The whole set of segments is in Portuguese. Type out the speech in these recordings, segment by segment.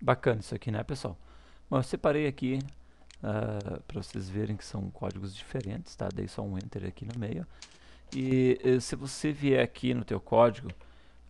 Bacana isso aqui, né, pessoal? Bom, eu separei aqui uh, ah, para vocês verem que são códigos diferentes, tá? Dei só um Enter aqui no meio. E uh, se você vier aqui no teu código,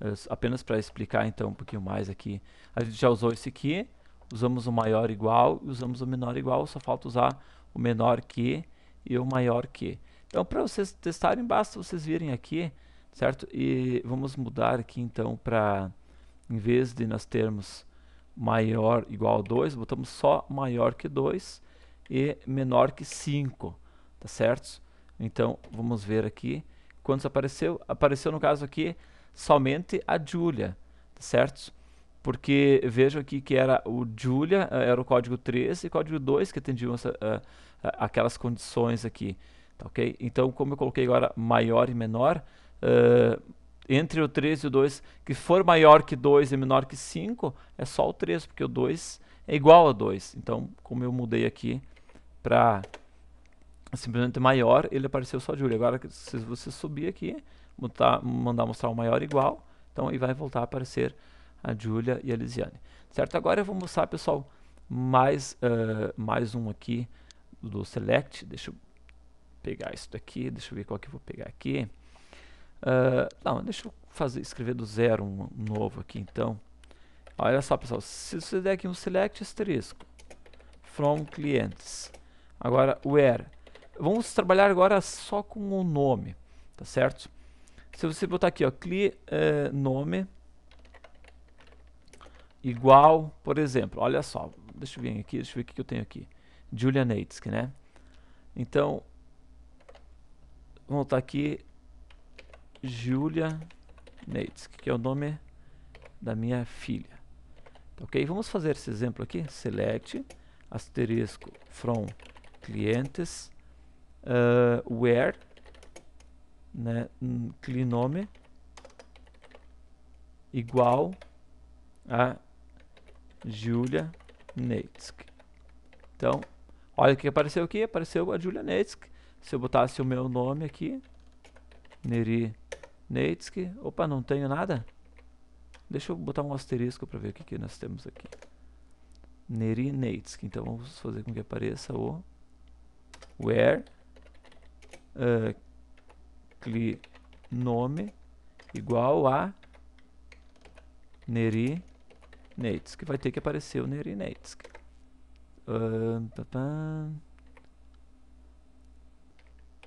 uh, apenas para explicar então um pouquinho mais aqui, a gente já usou esse aqui, usamos o maior igual e usamos o menor igual, só falta usar o menor que e o maior que. Então, para vocês testarem, basta vocês virem aqui, certo? E vamos mudar aqui então para, em vez de nós termos maior igual a 2, botamos só maior que 2 e menor que 5, tá certo? Então, vamos ver aqui quantos apareceu. Apareceu, no caso aqui, somente a Julia, tá certo? Porque vejam aqui que era o Julia, eh, era o código 3 e código 2 que atendiam essa, uh, aquelas condições aqui, tá ok? Então, como eu coloquei agora maior e menor, uh, entre o 3 e o 2, que for maior que 2 e menor que 5, é só o 3, porque o 2 é igual a 2. Então, como eu mudei aqui para simplesmente maior, ele apareceu só de olho. Agora, se você subir aqui, botar, mandar mostrar o maior igual, então aí vai voltar a aparecer a Júlia e a Lisiane. Certo? Agora eu vou mostrar, pessoal, mais, uh, mais um aqui do Select. Deixa eu pegar isso daqui, deixa eu ver qual que eu vou pegar aqui. Ah, não, deixa eu fazer, escrever do zero um, novo aqui então. Olha só pessoal, se você der aqui um select asterisco from clientes, agora where, vamos trabalhar agora só com o nome, tá certo? Se você botar aqui ó, cli, eh, nome igual, por exemplo, olha só, deixa eu vir aqui, deixa eu ver o que eu tenho aqui, Julia Nates, né? Então, vamos botar aqui, Julia Neitz, que é o nome da minha filha. Ok, vamos fazer esse exemplo aqui. Select asterisco from clientes uh, where né, clinome igual a Julia Neitzk. Então, olha o que apareceu aqui, apareceu a Julia Neitzk. Se eu botasse o meu nome aqui, Neri Neitsky. Opa, não tenho nada. Deixa eu botar um asterisco para ver o que, que nós temos aqui. Neri Neitsky. Então vamos fazer com que apareça o where uh, cli nome igual a Neri Neitsky. Vai ter que aparecer o Neri Neitsky. Uh, tá, tá.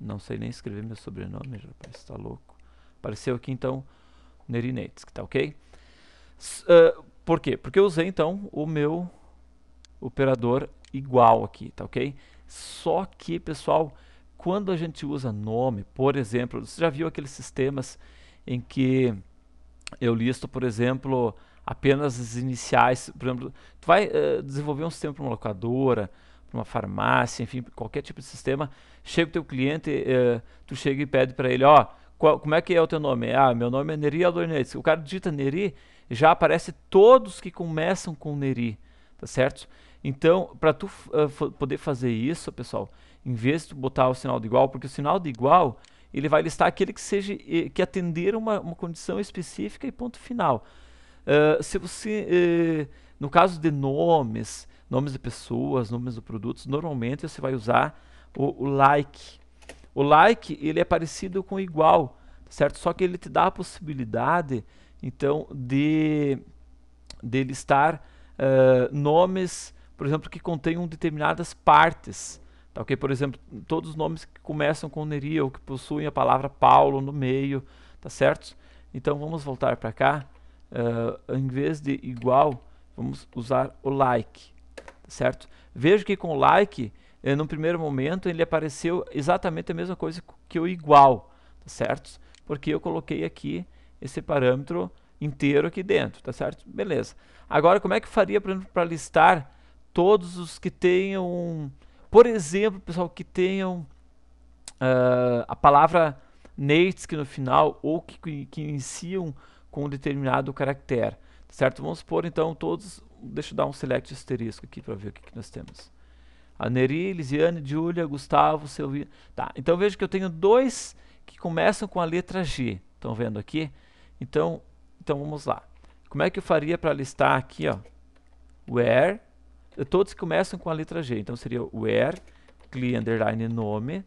Não sei nem escrever meu sobrenome, rapaz, tá louco. Apareceu aqui então que tá ok? Uh, por quê? Porque eu usei então o meu operador igual aqui, tá ok? Só que, pessoal, quando a gente usa nome, por exemplo, você já viu aqueles sistemas em que eu listo, por exemplo, apenas as iniciais, por exemplo, tu vai uh, desenvolver um sistema para uma locadora, para uma farmácia, enfim, qualquer tipo de sistema, chega o teu cliente, uh, tu chega e pede para ele, ó, oh, qual, como é que é o teu nome? Ah, meu nome é Neri Adornetes. O cara digita Neri, já aparece todos que começam com Neri, tá certo? Então, para tu uh, poder fazer isso, pessoal, em vez de botar o sinal de igual, porque o sinal de igual ele vai listar aquele que seja eh, que atender uma, uma condição específica e ponto final. Uh, se você, uh, no caso de nomes, nomes de pessoas, nomes de produtos, normalmente você vai usar o, o like, o like, ele é parecido com igual, tá certo? Só que ele te dá a possibilidade, então, de, de listar uh, nomes, por exemplo, que contenham determinadas partes. Tá, okay? Por exemplo, todos os nomes que começam com neria ou que possuem a palavra Paulo no meio, tá certo? Então vamos voltar para cá. Uh, em vez de igual, vamos usar o like, tá certo? Veja que com o like eh, no primeiro momento ele apareceu exatamente a mesma coisa que o igual, tá certo? Porque eu coloquei aqui esse parâmetro inteiro aqui dentro, tá certo? Beleza. Agora, como é que faria para listar todos os que tenham, por exemplo, pessoal, que tenham uh, a palavra nates que no final ou que, que iniciam com um determinado caractere, tá certo? Vamos supor então todos, deixa eu dar um select asterisco aqui para ver o que, que nós temos a Neri, Lisiane, Júlia, Gustavo, Silvia. Tá, então veja que eu tenho dois que começam com a letra G. Estão vendo aqui? Então, então vamos lá. Como é que eu faria para listar aqui, ó? Where, todos começam com a letra G. Então seria where, cli underline nome,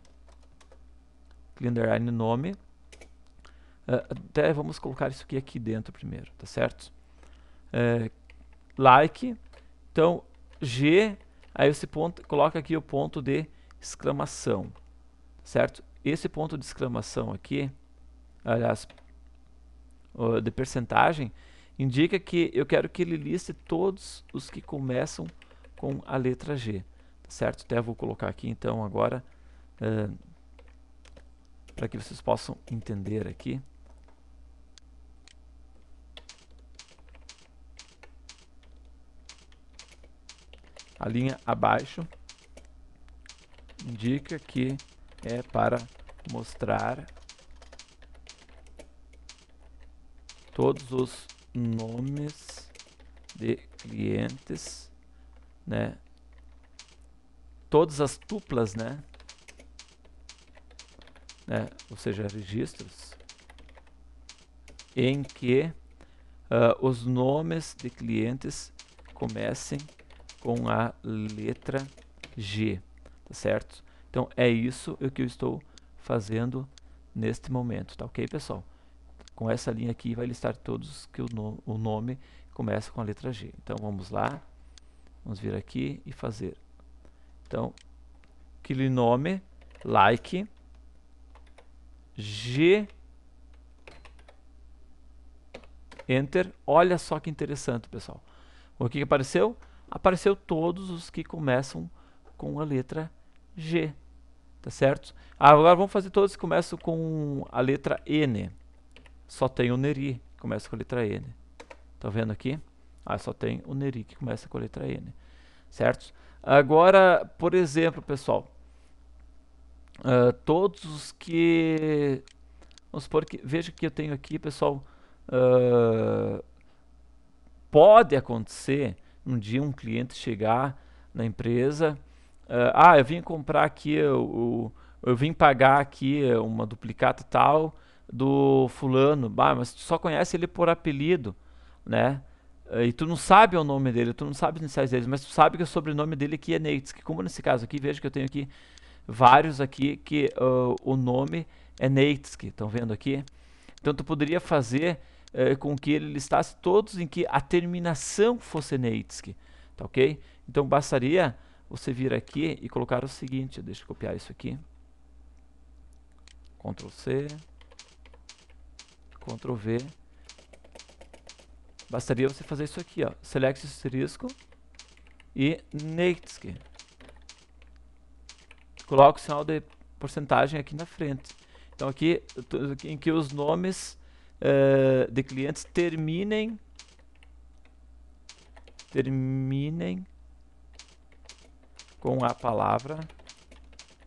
cli underline nome. Uh, até vamos colocar isso aqui aqui dentro primeiro, tá certo? Uh, like, então G Aí você ponto, coloca aqui o ponto de exclamação, certo? Esse ponto de exclamação aqui, aliás, de percentagem, indica que eu quero que ele liste todos os que começam com a letra G, tá certo? Até vou colocar aqui então agora, uh, para que vocês possam entender aqui. a linha abaixo indica que é para mostrar todos os nomes de clientes, né? Todas as tuplas, né? né? Ou seja, registros em que uh, os nomes de clientes comecem com a letra G, tá certo? Então é isso que eu estou fazendo neste momento, tá ok, pessoal? Com essa linha aqui vai listar todos que o, no o nome começa com a letra G. Então vamos lá, vamos vir aqui e fazer. Então, aquele nome, like, G, Enter. Olha só que interessante, pessoal. O que apareceu? apareceu todos os que começam com a letra G, tá certo? Ah, agora vamos fazer todos que começam com a letra N. Só tem o Neri, que começa com a letra N. Tá vendo aqui? Ah, só tem o Neri, que começa com a letra N. Certo? Agora, por exemplo, pessoal, uh, todos os que... Vamos supor que... Veja que eu tenho aqui, pessoal... Uh, pode acontecer um dia um cliente chegar na empresa, uh, ah, eu vim comprar aqui o, eu, eu vim pagar aqui uma duplicata tal do fulano, bah, mas tu só conhece ele por apelido, né? e tu não sabe o nome dele, tu não sabe os iniciais dele, mas tu sabe que o sobrenome dele aqui é Neitz que como nesse caso aqui, veja que eu tenho aqui vários aqui que uh, o nome é Neitz que estão vendo aqui. Então tu poderia fazer eh, com que ele listasse todos em que a terminação fosse Neitzke, tá ok? Então bastaria você vir aqui e colocar o seguinte, deixa eu copiar isso aqui, Ctrl C, Ctrl V, bastaria você fazer isso aqui, ó, select asterisco e Neitzke, coloca o sinal de porcentagem aqui na frente. Então aqui, em que os nomes eh, de clientes terminem terminem com a palavra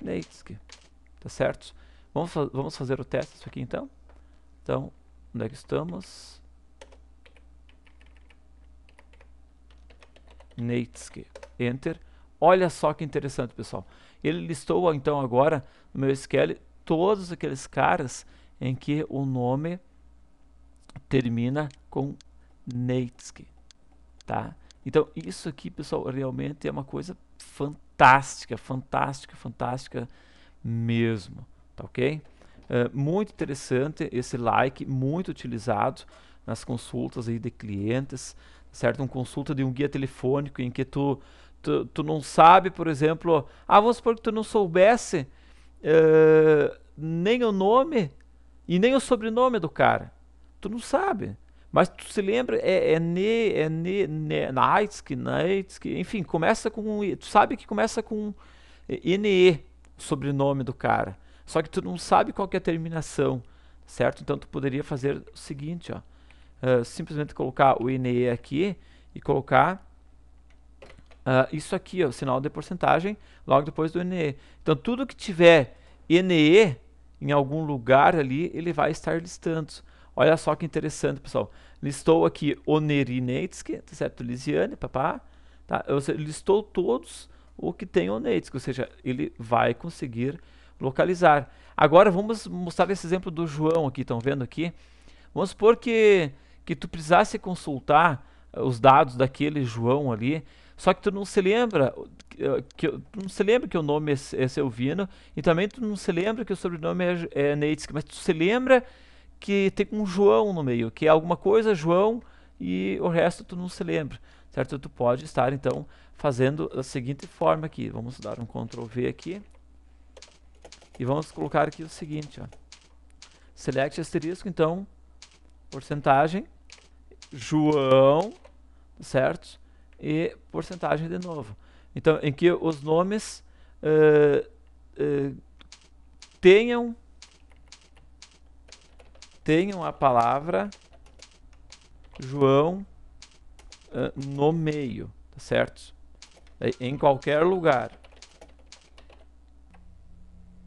Neitsky. É tá certo? Vamos, fa vamos fazer o teste isso aqui então. Então, onde é que estamos? Neitsky. Enter. Olha só que interessante, pessoal. Ele listou então agora no meu SQL todos aqueles caras em que o nome termina com Neitsky, tá? Então, isso aqui, pessoal, realmente é uma coisa fantástica, fantástica, fantástica mesmo, tá ok? É, muito interessante esse like, muito utilizado nas consultas aí de clientes, certo? Uma consulta de um guia telefônico em que tu, tu, tu não sabe, por exemplo, ah, vamos supor que tu não soubesse uh, nem o nome e nem o sobrenome do cara. Tu não sabe. Mas tu se lembra, é, é ne, é ne, ne, Naitsky, Naitsky, enfim, começa com, tu sabe que começa com NE, sobrenome do cara. Só que tu não sabe qual é a terminação, certo? Então tu poderia fazer o seguinte, ó. Uh, simplesmente colocar o NE aqui e colocar uh, isso aqui, ó, sinal de porcentagem, logo depois do NE. Então tudo que tiver NE em algum lugar ali, ele vai estar listando. Olha só que interessante, pessoal. Listou aqui Oneri tá certo? Lisiane, papá. Tá? listou todos o que tem Onetsk, ou seja, ele vai conseguir localizar. Agora vamos mostrar esse exemplo do João aqui, estão vendo aqui? Vamos supor que, que tu precisasse consultar eh, os dados daquele João ali, só que tu não se lembra eh, que, que não se lembra que o nome é, é Selvino e também tu não se lembra que o sobrenome é, é Neitz, mas tu se lembra que tem um João no meio, que é alguma coisa, João, e o resto tu não se lembra, certo? Tu pode estar, então, fazendo da seguinte forma aqui. Vamos dar um Ctrl V aqui. E vamos colocar aqui o seguinte, ó. Select asterisco, então, porcentagem, João, certo? E porcentagem de novo. Então, em que os nomes uh, uh, tenham tenham a palavra João uh, no meio, tá certo? É, em qualquer lugar.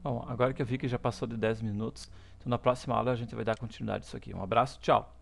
Bom, agora que eu vi que já passou de 10 minutos, então na próxima aula a gente vai dar continuidade isso aqui. Um abraço, tchau!